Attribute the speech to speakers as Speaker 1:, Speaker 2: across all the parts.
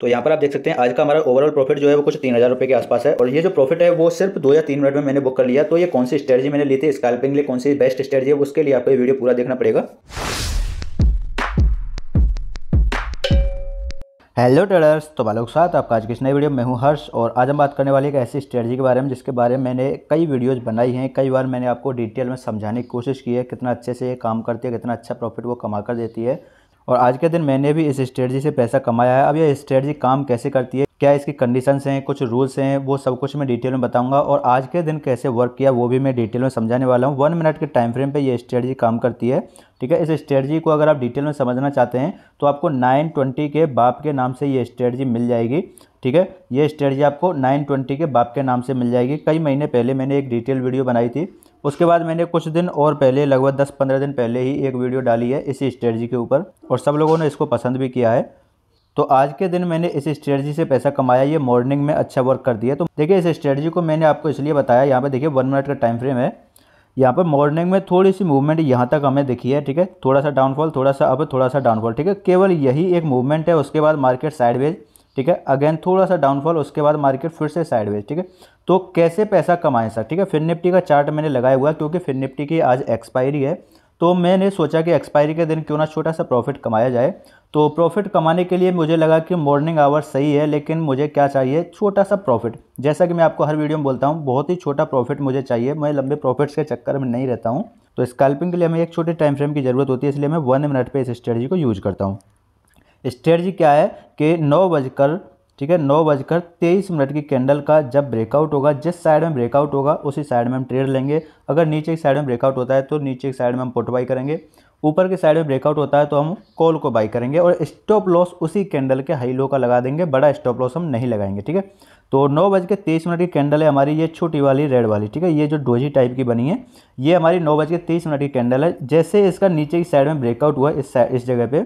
Speaker 1: तो यहाँ पर आप देख सकते हैं आज का हमारा ओवरऑल प्रॉफिट जो है वो कुछ तीन हज़ार रुपये के आसपास है और ये जो प्रॉफिट है वो सिर्फ दो या तीन मिनट में मैंने बुक कर लिया तो ये कौन सी स्ट्रेटजी मैंने ली थी स्कैल्पिंग लिए कौन सी बेस्ट स्ट्रेटजी है उसके लिए आपको ये वीडियो पूरा देखना पड़ेगा हेलो ट्रेडर्स तो बालों के साथ आपका आज की इस नई वीडियो में हूँ हर्ष और आज हम बात करने वाले एक ऐसी स्ट्रेटजी के बारे में जिसके बारे में मैंने कई वीडियोस बनाई हैं कई बार मैंने आपको डिटेल में समझाने की कोशिश की है कितना अच्छे से ये काम करती है कितना अच्छा प्रॉफिट वो कमा कर देती है और आज के दिन मैंने भी इस स्ट्रेटजी से पैसा कमाया है अब यह स्ट्रेटजी काम कैसे करती है क्या इसकी कंडीशंस हैं कुछ रूल्स हैं वो सब कुछ मैं डिटेल में बताऊंगा और आज के दिन कैसे वर्क किया वो भी मैं डिटेल में समझाने वाला हूँ वन मिनट के टाइम फ्रेम पे ये स्ट्रेटजी काम करती है ठीक है इस स्ट्रेटजी को अगर आप डिटेल में समझना चाहते हैं तो आपको नाइन ट्वेंटी के बाप के नाम से ये स्ट्रेटजी मिल जाएगी ठीक है ये स्ट्रेटजी आपको नाइन ट्वेंटी के बाप के नाम से मिल जाएगी कई महीने पहले मैंने एक डिटेल वीडियो बनाई थी उसके बाद मैंने कुछ दिन और पहले लगभग 10-15 दिन पहले ही एक वीडियो डाली है इसी स्ट्रेटजी के ऊपर और सब लोगों ने इसको पसंद भी किया है तो आज के दिन मैंने इस स्ट्रेटजी से पैसा कमाया ये मॉर्निंग में अच्छा वर्क कर दिया तो देखिए इस स्ट्रेटजी को मैंने आपको इसलिए बताया यहाँ पे देखिए वन मिनट का टाइम फ्रेम है यहाँ पर मॉर्निंग में थोड़ी सी मूवमेंट यहाँ तक हमें दिखी है ठीक है थोड़ा सा डाउनफॉल थोड़ा सा अब थोड़ा सा डाउनफॉल ठीक है केवल यही एक मूवमेंट है उसके बाद मार्केट साइडवेज ठीक है अगेन थोड़ा सा डाउनफॉल उसके बाद मार्केट फिर से साइडवेज ठीक है तो कैसे पैसा कमाएं सर ठीक है फिर निफ्टी का चार्ट मैंने लगाया हुआ क्योंकि फिर निफ्टी की आज एक्सपायरी है तो मैंने सोचा कि एक्सपायरी के दिन क्यों ना छोटा सा प्रॉफिट कमाया जाए तो प्रॉफिट कमाने के लिए मुझे लगा कि मॉर्निंग आवर सही है लेकिन मुझे क्या चाहिए छोटा सा प्रॉफिट जैसा कि मैं आपको हर वीडियो में बोलता हूँ बहुत ही छोटा प्रॉफिट मुझे चाहिए मैं लंबे प्रॉफिट्स के चक्कर में नहीं रहता हूँ तो स्कैल्पिंग के लिए हमें एक छोटे टाइम फ्रेम की जरूरत होती है इसलिए मैं वन मिनट पर इस स्ट्रेटजी को यूज करता हूँ स्ट्रेटजी क्या है कि नौ बजकर ठीक है नौ बजकर तेईस मिनट की कैंडल का जब ब्रेकआउट होगा जिस साइड में ब्रेकआउट होगा उसी साइड में हम ट्रेड लेंगे अगर नीचे की साइड में ब्रेकआउट होता है तो नीचे की साइड में हम पुट बाई करेंगे ऊपर की साइड में ब्रेकआउट होता है तो हम कॉल को बाई करेंगे और स्टॉप लॉस उसी कैंडल के हाई लो का लगा देंगे बड़ा स्टॉप लॉस हम नहीं लगाएंगे ठीक है तो नौ बज के तेईस मिनट की कैंडल है हमारी ये छोटी वाली रेड वाली ठीक है ये जो डोजी टाइप की बनी है ये हमारी नौ बज के तेईस मिनट की कैंडल है जैसे इसका नीचे की साइड में ब्रेकआउट हुआ इस इस जगह पर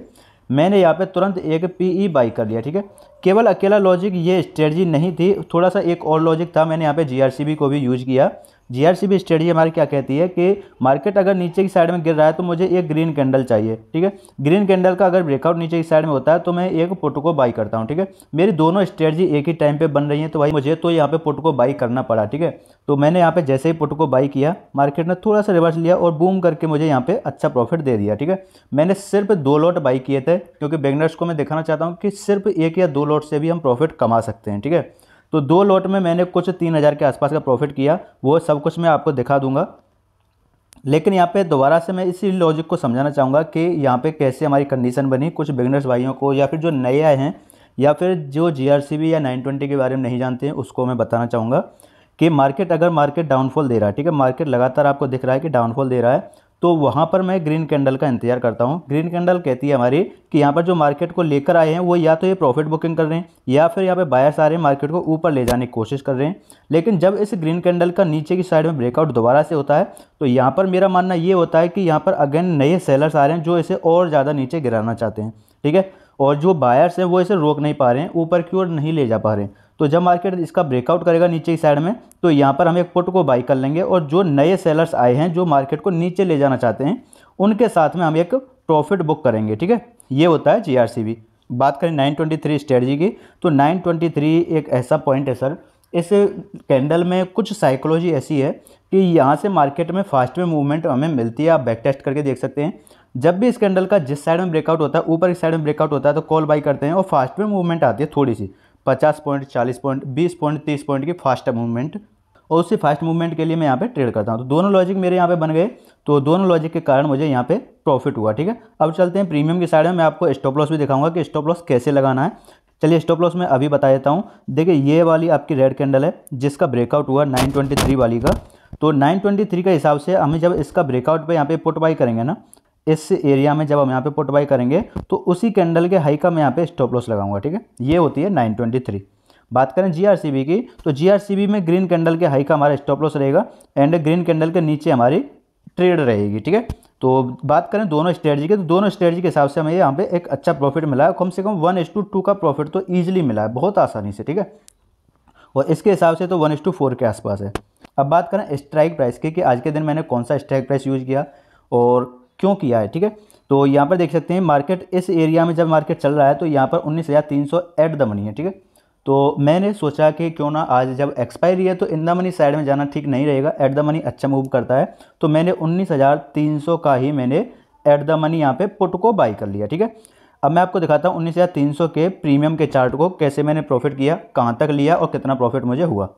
Speaker 1: मैंने यहाँ पे तुरंत एक पीई बाई e कर लिया ठीक है केवल अकेला लॉजिक ये स्ट्रेटजी नहीं थी थोड़ा सा एक और लॉजिक था मैंने यहाँ पे जीआरसीबी को भी यूज़ किया जीआरसीबी स्ट्रेटजी हमारी क्या कहती है कि मार्केट अगर नीचे की साइड में गिर रहा है तो मुझे एक ग्रीन कैंडल चाहिए ठीक है ग्रीन कैंडल का अगर ब्रेकआउट नीचे की साइड में होता है तो मैं एक पुट को बाई करता हूँ ठीक है मेरी दोनों स्ट्रेटजी एक ही टाइम पे बन रही है तो भाई मुझे तो यहाँ पे पुट को बाई करना पड़ा ठीक है तो मैंने यहाँ पे जैसे ही पुट को बाई किया मार्केट ने थोड़ा सा रिवर्स लिया और बूम करके मुझे यहाँ पे अच्छा प्रॉफिट दे दिया ठीक है मैंने सिर्फ दो लॉट बाई किए थे क्योंकि बैगनर्स को मैं दिखाना चाहता हूँ कि सिर्फ एक या दो लॉट से भी हम प्रॉफिट कमा सकते हैं ठीक है तो दो लॉट में मैंने कुछ तीन हज़ार के आसपास का प्रॉफिट किया वो सब कुछ मैं आपको दिखा दूंगा लेकिन यहाँ पे दोबारा से मैं इसी लॉजिक को समझाना चाहूँगा कि यहाँ पे कैसे हमारी कंडीशन बनी कुछ बिगनर्स भाइयों को या फिर जो नए आए हैं या फिर जो जी या नाइन के बारे में नहीं जानते हैं उसको मैं बताना चाहूँगा कि मार्केट अगर मार्केट डाउनफॉल दे रहा है ठीक है मार्केट लगातार आपको दिख रहा है कि डाउनफॉल दे रहा है तो वहाँ पर मैं ग्रीन कैंडल का इंतजार करता हूँ ग्रीन कैंडल कहती है हमारी कि यहाँ पर जो मार्केट को लेकर आए हैं वो या तो ये प्रॉफिट बुकिंग कर रहे हैं या फिर यहाँ पे बायर्स आ रहे हैं मार्केट को ऊपर ले जाने की कोशिश कर रहे हैं लेकिन जब इस ग्रीन कैंडल का नीचे की साइड में ब्रेकआउट दोबारा से होता है तो यहाँ पर मेरा मानना ये होता है कि यहाँ पर अगेन नए सेलर्स आ रहे हैं जो इसे और ज़्यादा नीचे गिराना चाहते हैं ठीक है और जो बायर्स हैं वो इसे रोक नहीं पा रहे हैं ऊपर की ओर नहीं ले जा पा रहे हैं तो जब मार्केट इसका ब्रेकआउट करेगा नीचे की साइड में तो यहाँ पर हम एक पुट को बाई कर लेंगे और जो नए सेलर्स आए हैं जो मार्केट को नीचे ले जाना चाहते हैं उनके साथ में हम एक प्रॉफिट बुक करेंगे ठीक है ये होता है जी बात करें 923 ट्वेंटी की तो 923 एक ऐसा पॉइंट है सर इस कैंडल में कुछ साइकोलॉजी ऐसी है कि यहाँ से मार्केट में फास्ट में मूवमेंट हमें मिलती है आप बैक टेस्ट करके देख सकते हैं जब भी इस कैंडल का जिस साइड में ब्रेकआउट होता है ऊपर की साइड में ब्रेकआउट होता है तो कॉल बाई करते हैं और फास्ट में मूवमेंट आती है थोड़ी सी पचास पॉइंट चालीस पॉइंट बीस पॉइंट तीस पॉइंट की फास्ट मूवमेंट और उसी फास्ट मूवमेंट के लिए मैं यहाँ पे ट्रेड करता हूँ तो दोनों लॉजिक मेरे यहाँ पे बन गए तो दोनों लॉजिक के कारण मुझे यहाँ पे प्रॉफिट हुआ ठीक है अब चलते हैं प्रीमियम की साइड में मैं आपको स्टॉप लॉस भी दिखाऊंगा कि स्टॉप लॉस कैसे लगाना है चलिए स्टॉप लॉस मैं अभी बता देता हूँ देखिए ये वाली आपकी रेड कैंडल है जिसका ब्रेकआउट हुआ नाइन वाली का तो नाइन के हिसाब से हमें जब इसका ब्रेकआउट पर यहाँ पे पुट बाई करेंगे ना इस एरिया में जब हम यहाँ पे पुट बाई करेंगे तो उसी कैंडल के हाई का मैं यहाँ पे स्टॉप लॉस लगाऊंगा ठीक है ये होती है 923 बात करें जीआरसीबी की तो जीआरसीबी में ग्रीन कैंडल के हाई का हमारा स्टॉप लॉस रहेगा एंड ग्रीन कैंडल के नीचे हमारी ट्रेड रहेगी ठीक है तो बात करें दोनों स्ट्रेटजी के तो दोनों स्ट्रेटजी के हिसाब से हमें यहाँ पे एक अच्छा प्रॉफिट मिला है कम से कम वन एस टू टू का प्रॉफिट तो ईजिली मिला है बहुत आसानी से ठीक है और इसके हिसाब से तो वन एस टू फोर के आसपास है अब बात करें स्ट्राइक प्राइस की कि आज के दिन मैंने कौन सा स्ट्राइक प्राइस यूज़ किया और क्यों किया है ठीक है तो यहाँ पर देख सकते हैं मार्केट इस एरिया में जब मार्केट चल रहा है तो यहाँ पर उन्नीस हज़ार तीन सौ एट द मनी है ठीक है तो मैंने सोचा कि क्यों ना आज जब एक्सपायरी है तो इन द मनी साइड में जाना ठीक नहीं रहेगा एट द मनी अच्छा मूव करता है तो मैंने उन्नीस हज़ार तीन सौ का ही मैंने एट द मनी यहाँ पे पुट को बाई कर लिया ठीक है अब मैं आपको दिखाता हूँ उन्नीस हज़ार तीन सौ के प्रीमियम के चार्ट को कैसे मैंने प्रॉफिट किया कहाँ तक लिया और कितना प्रॉफिट मुझे हुआ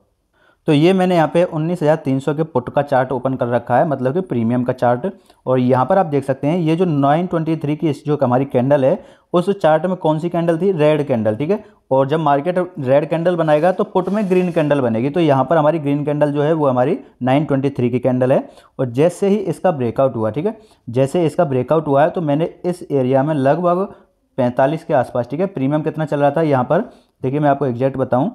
Speaker 1: तो ये मैंने यहाँ पे 19,300 के पुट का चार्ट ओपन कर रखा है मतलब कि प्रीमियम का चार्ट और यहाँ पर आप देख सकते हैं ये जो 923 की जो हमारी कैंडल है उस चार्ट में कौन सी कैंडल थी रेड कैंडल ठीक है और जब मार्केट रेड कैंडल बनाएगा तो पुट में ग्रीन कैंडल बनेगी तो यहाँ पर हमारी ग्रीन कैंडल जो है वो हमारी 923 की कैंडल है और जैसे ही इसका ब्रेकआउट हुआ ठीक है जैसे इसका ब्रेकआउट हुआ है तो मैंने इस एरिया में लगभग पैंतालीस के आसपास ठीक है प्रीमियम कितना चल रहा था यहाँ पर देखिए मैं आपको एग्जैक्ट बताऊँ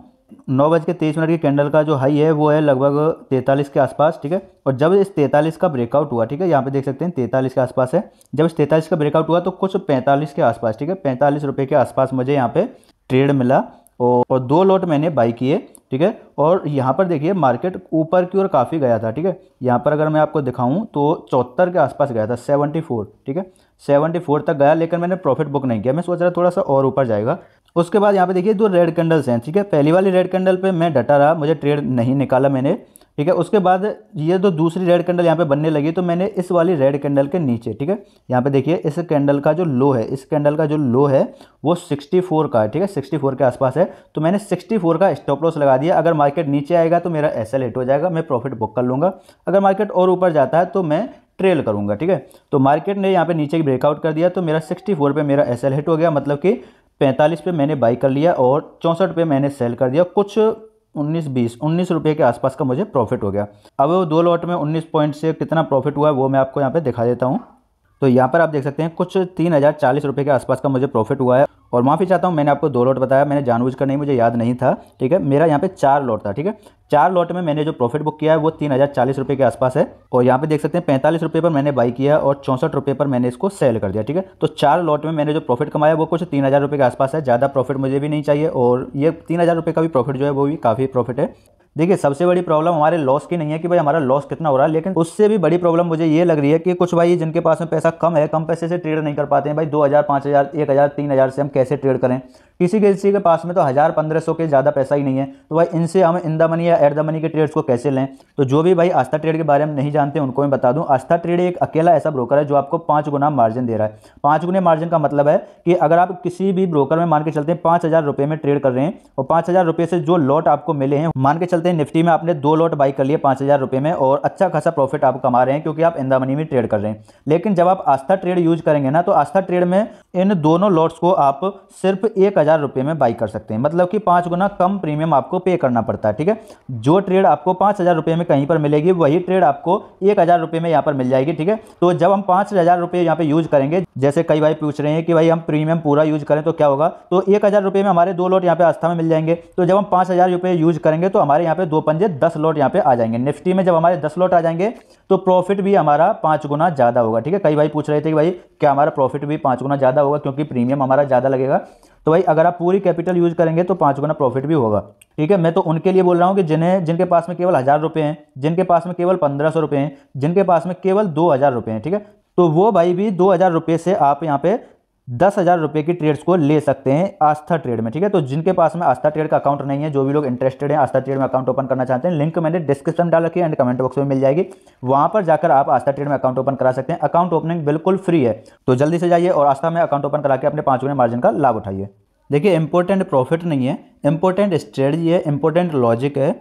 Speaker 1: नौ बज के तेईस मिनट की कैंडल का जो हाई है वो है लगभग तैंतालीस के आसपास ठीक है और जब इस तैंतालीस का ब्रेकआउट हुआ ठीक है यहाँ पे देख सकते हैं तैंतालीस के आसपास है जब इस तैंतालीस का ब्रेकआउट हुआ तो कुछ पैंतालीस के आसपास ठीक है पैंतालीस रुपये के आसपास मुझे यहाँ पे ट्रेड मिला और, और दो लॉट मैंने बाई किए ठीक है और यहाँ पर देखिए मार्केट ऊपर की ओर काफ़ी गया था ठीक है यहाँ पर अगर मैं आपको दिखाऊँ तो चौहत्तर के आसपास गया था सेवेंटी फोर ठीक है सेवेंटी फोर तक गया लेकिन मैंने प्रॉफिट बुक नहीं किया मैं सोच रहा थोड़ा सा और ऊपर जाएगा उसके बाद यहाँ पे देखिए दो रेड कैंडल्स हैं ठीक है पहली वाली रेड कैंडल पे मैं डटा रहा मुझे ट्रेड नहीं निकाला मैंने ठीक है उसके बाद ये जो दूसरी रेड कैंडल यहाँ पे बनने लगी तो मैंने इस वाली रेड कैंडल के नीचे ठीक है यहाँ पे देखिए इस कैंडल का जो लो है इस कैंडल का जो लो है वो 64 का है ठीक है 64 के आसपास है तो मैंने 64 का स्टॉप लॉस लगा दिया अगर मार्केट नीचे आएगा तो मेरा ऐसा लेट हो जाएगा मैं प्रॉफिट बुक कर लूँगा अगर मार्केट और ऊपर जाता है तो मैं ट्रेल करूँगा ठीक है तो मार्केट ने यहाँ पर नीचे ब्रेकआउट कर दिया तो मेरा सिक्सटी पे मेरा एस हिट हो गया मतलब कि पैंतालीस पे मैंने बाई कर लिया और चौंसठ पे मैंने सेल कर दिया कुछ उन्नीस बीस उन्नीस रुपये के आसपास का मुझे प्रॉफिट हो गया अब वो दो लॉट में उन्नीस पॉइंट से कितना प्रॉफिट हुआ वो मैं आपको यहाँ पे दिखा देता हूँ तो यहाँ पर आप देख सकते हैं कुछ तीन हज़ार चालीस रुपये के आसपास का मुझे प्रॉफिट हुआ है और माफ़ी चाहता हूँ मैंने आपको दो लॉट बताया मैंने जानबूझकर नहीं मुझे याद नहीं था ठीक है मेरा यहाँ पे चार लॉट था ठीक है चार लॉट में मैंने जो प्रॉफिट बुक किया है वो तीन हज़ार चालीस रुपये के आसपास है और यहाँ पे देख सकते हैं पैंतालीस रुपये पर मैंने बाई किया और चौंसठ रुपये पर मैंने इसको सेल कर दिया ठीक है तो चार लॉट में मैंने जो प्रॉफिट कमाया वो कुछ तीन हज़ार रुपये के आसपास है ज़्यादा प्रॉफिट मुझे भी नहीं चाहिए और ये तीन हज़ार रुपये का भी प्रॉफिट जो है वो भी काफ़ी प्रॉफिट है देखिए सबसे बड़ी प्रॉब्लम हमारे लॉस की नहीं है कि भाई हमारा लॉस कितना हो रहा है लेकिन उससे भी बड़ी प्रॉब्लम मुझे ये लग रही है कि कुछ भाई जिनके पास में पैसा कम है कम पैसे से ट्रेड नहीं कर पाते हैं भाई दो हज़ार पाँच हज़ार एक हज़ार तीन हज़ार से हम कैसे ट्रेड करें किसी किसी के पास में तो हज़ार पंद्रह सौ के ज़्यादा पैसा ही नहीं है तो भाई इनसे हम इन द मनी या एट द मनी के ट्रेड्स को कैसे लें तो जो भी भाई आस्था ट्रेड के बारे में नहीं जानते उनको मैं बता दूं आस्था ट्रेड एक अकेला ऐसा ब्रोकर है जो आपको पाँच गुना मार्जिन दे रहा है पाँच गुने मार्जिन का मतलब है कि अगर आप किसी भी ब्रोकर में मान के चलते हैं पाँच हज़ार में ट्रेड कर रहे हैं और पाँच हज़ार से जो लॉट आपको मिले हैं मान के चलते हैं निफ्टी में आपने दो लॉट बाई कर लिए पाँच हज़ार में और अच्छा खासा प्रॉफिट आप कमा रहे हैं क्योंकि आप इंदा मनी में ट्रेड कर रहे हैं लेकिन जब आप आस्था ट्रेड यूज करेंगे ना तो आस्था ट्रेड में इन दोनों लॉट्स को आप सिर्फ एक हज़ार रुपये में बाई कर सकते हैं मतलब कि पाँच गुना कम प्रीमियम आपको पे करना पड़ता है ठीक है जो ट्रेड आपको पाँच हज़ार रुपये में कहीं पर मिलेगी वही ट्रेड आपको एक हज़ार रुपये में यहाँ पर मिल जाएगी ठीक है तो जब हम पाँच हज़ार रुपये यहाँ पर यूज़ करेंगे जैसे कई भाई पूछ रहे हैं कि भाई हम प्रीमियम पूरा यूज़ करें तो क्या होगा तो एक हज़ार रुपये में हमारे दो लोट यहाँ पर आस्था में मिल जाएंगे तो जब हम पाँच हज़ार रुपये यूज़ करेंगे तो हमारे यहाँ पे दो पंजे दस लोट यहाँ पे आ जाएंगे निफ्टी में जब हमारे दस लोट आ जाएंगे तो प्रॉफिट भी हमारा पाँच गुना ज़्यादा होगा ठीक है कई भाई पूछ रहे थे कि भाई क्या हमारा प्रॉफिट भी पाँच गुना ज़्यादा होगा क्योंकि प्रीमियम हमारा ज़्यादा लगेगा तो भाई अगर आप पूरी कैपिटल यूज करेंगे तो पाँच गुना प्रॉफिट भी होगा ठीक है मैं तो उनके लिए बोल रहा हूँ कि जिन्हें जिनके पास में केवल हज़ार रुपये हैं जिनके पास में केवल पंद्रह सौ रुपये हैं जिनके पास में केवल दो हज़ार रुपये हैं ठीक है तो वो भाई भी दो हज़ार रुपये से आप यहाँ पे दस हज़ार रुपये की ट्रेड्स को ले सकते हैं आस्था ट्रेड में ठीक है तो जिनके पास में आस्था ट्रेड का अकाउंट नहीं है जो भी लोग इंटरेस्टेड हैं आस्था ट्रेड में अकाउंट ओपन करना चाहते हैं लिंक मैंने डिस्क्रिप्शन डाल रखी है एंड कमेंट बॉक्स में मिल जाएगी वहाँ पर जाकर आप आस्था ट्रेड में अकाउंट ओपन करा सकते हैं अकाउंट ओपनिंग बिल्कुल फ्री है तो जल्दी से जाइए और आस्था में अकाउंट ओपन करा के अपने पाँच गुने मार्जिन का लाभ उठाइए देखिए इंपॉर्टेंट प्रॉफिट नहीं है इंपॉर्टेंट स्ट्रेटजी है इंपॉर्टेंट लॉजिक है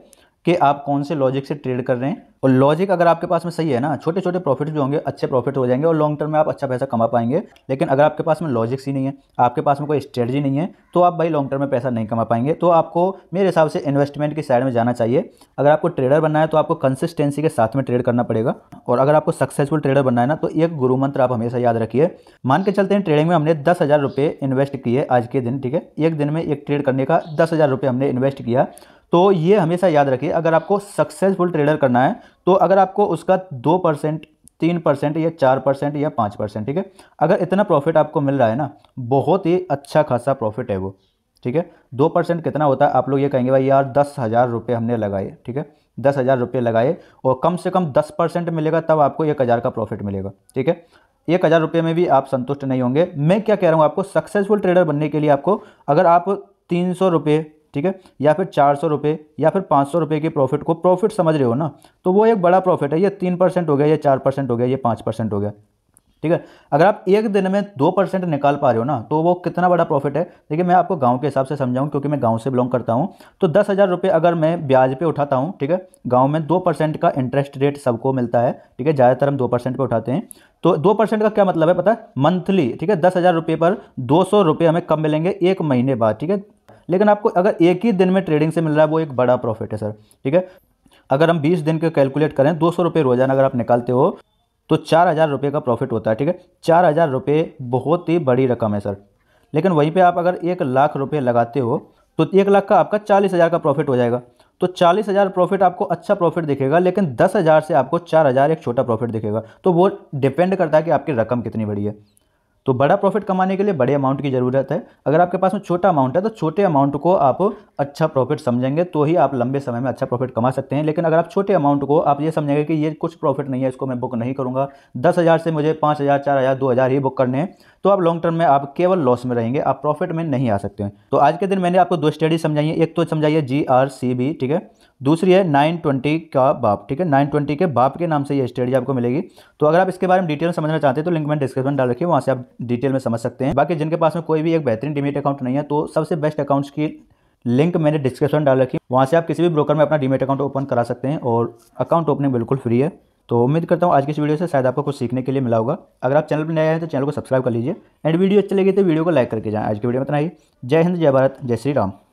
Speaker 1: कि आप कौन से लॉजिक से ट्रेड कर रहे हैं और लॉजिक अगर आपके पास में सही है ना छोटे छोटे प्रॉफिट भी होंगे अच्छे प्रॉफिट हो जाएंगे और लॉन्ग टर्म में आप अच्छा पैसा कमा पाएंगे लेकिन अगर आपके पास में लॉजिक्स ही नहीं है आपके पास में कोई स्ट्रेटजी नहीं है तो आप भाई लॉन्ग टर्म में पैसा नहीं कमा पाएंगे तो आपको मेरे हिसाब से इन्वेस्टमेंट की साइड में जाना चाहिए अगर आपको ट्रेडर बनना है तो आपको कंसिस्टेंसी के साथ में ट्रेड करना पड़ेगा और अगर आपको सक्सेसफुल ट्रेडर बनना है ना तो एक गुरु मंत्र आप हमेशा याद रखिए मान के चलते हैं ट्रेडिंग में हमने दस हज़ार रुपये इन्वेस्ट किए आज के दिन ठीक है एक दिन में एक ट्रेड करने का दस हज़ार रुपये हमने इन्वेस्ट किया तो ये हमेशा याद रखिए अगर आपको सक्सेसफुल ट्रेडर करना है तो अगर आपको उसका दो परसेंट तीन परसेंट या चार परसेंट या पाँच परसेंट ठीक है अगर इतना प्रॉफिट आपको मिल रहा है ना बहुत ही अच्छा खासा प्रॉफिट है वो ठीक है दो परसेंट कितना होता है आप लोग ये कहेंगे भाई यार दस हज़ार रुपये हमने लगाए ठीक है दस हज़ार रुपये लगाए और कम से कम दस परसेंट मिलेगा तब आपको एक हज़ार का प्रॉफिट मिलेगा ठीक है एक हज़ार रुपये में भी आप संतुष्ट नहीं होंगे मैं क्या कह रहा हूँ आपको सक्सेसफुल ट्रेडर बनने के लिए आपको अगर आप तीन सौ रुपये ठीक है या फिर चार सौ रुपये या फिर पाँच सौ रुपये के प्रॉफिट को प्रॉफिट समझ रहे हो ना तो वो एक बड़ा प्रॉफिट है ये तीन परसेंट हो गया ये चार परसेंट हो गया ये पाँच परसेंट हो गया ठीक है अगर आप एक दिन में दो परसेंट निकाल पा रहे हो ना तो वो कितना बड़ा प्रॉफिट है देखिए मैं आपको गांव के हिसाब से समझाऊं क्योंकि मैं गांव से बिलोंग करता हूं तो दस हज़ार रुपये अगर मैं ब्याज पे उठाता हूं ठीक है गांव में दो परसेंट का इंटरेस्ट रेट सबको मिलता है ठीक है ज़्यादातर हम दो परसेंट पर उठाते हैं तो दो परसेंट का क्या मतलब है पता है मंथली ठीक है दस हज़ार रुपये पर दो सौ रुपये हमें कम मिलेंगे एक महीने बाद ठीक है लेकिन आपको अगर एक ही दिन में ट्रेडिंग से मिल रहा है वो एक बड़ा प्रॉफिट है सर ठीक है अगर हम बीस दिन के कैलकुलेट करें दो सौ रुपये रोजाना अगर आप निकालते हो तो चार हज़ार रुपये का प्रॉफिट होता है ठीक है चार हज़ार रुपये बहुत ही बड़ी रकम है सर लेकिन वहीं पे आप अगर एक लाख रुपये लगाते हो तो एक लाख का आपका चालीस हज़ार का प्रॉफिट हो जाएगा तो चालीस हज़ार प्रॉफिट आपको अच्छा प्रॉफिट दिखेगा लेकिन दस हज़ार से आपको चार हज़ार एक छोटा प्रॉफिट दिखेगा तो वो डिपेंड करता है कि आपकी रकम कितनी बड़ी है तो बड़ा प्रॉफिट कमाने के लिए बड़े अमाउंट की ज़रूरत है अगर आपके पास में छोटा अमाउंट है तो छोटे अमाउंट को आप अच्छा प्रॉफिट समझेंगे तो ही आप लंबे समय में अच्छा प्रॉफिट कमा सकते हैं लेकिन अगर आप छोटे अमाउंट को आप ये समझेंगे कि ये कुछ प्रॉफिट नहीं है इसको मैं बुक नहीं करूँगा दस हज़ार से मुझे पाँच हज़ार चार हज़ार दो हज़ार ही बुक करने हैं तो आप लॉन्ग टर्म में आप केवल लॉस में रहेंगे आप प्रॉफिट में नहीं आ सकते हैं तो आज के दिन मैंने आपको दो स्टडी समझाई है एक तो समझाइए जी आर सी बी ठीक है दूसरी है नाइन ट्वेंटी का बाप ठीक है नाइन ट्वेंटी के बाप के नाम से ये स्टडी आपको मिलेगी तो अगर आप इसके बारे में डिटेल समझना चाहते हैं तो लिंक में डिस्क्रिप्शन डाल रखिए वहाँ से आप डिटेल में समझ सकते हैं बाकी जिनके पास में कोई भी एक बेहतरीन डिमेट अकाउंट नहीं है तो सबसे बेस्ट अकाउंट्स की लिंक मैंने डिस्क्रिप्शन डाल रखी है वहाँ से आप किसी भी ब्रोकर में अपना डिमिट अकाउंट ओपन करा सकते हैं और अकाउंट ओपनिंग बिल्कुल फ्री है तो उम्मीद करता हूँ आज की इस वीडियो से शायद आपको कुछ सीखने के लिए मिला होगा अगर आप चैनल पर नए हैं तो चैनल को सब्सक्राइब कर लीजिए एंड वीडियो अच्छी लगी तो वीडियो को लाइक करके जाएँ आज की वीडियो में इतना ही जय हिंद जय भारत जय श्री राम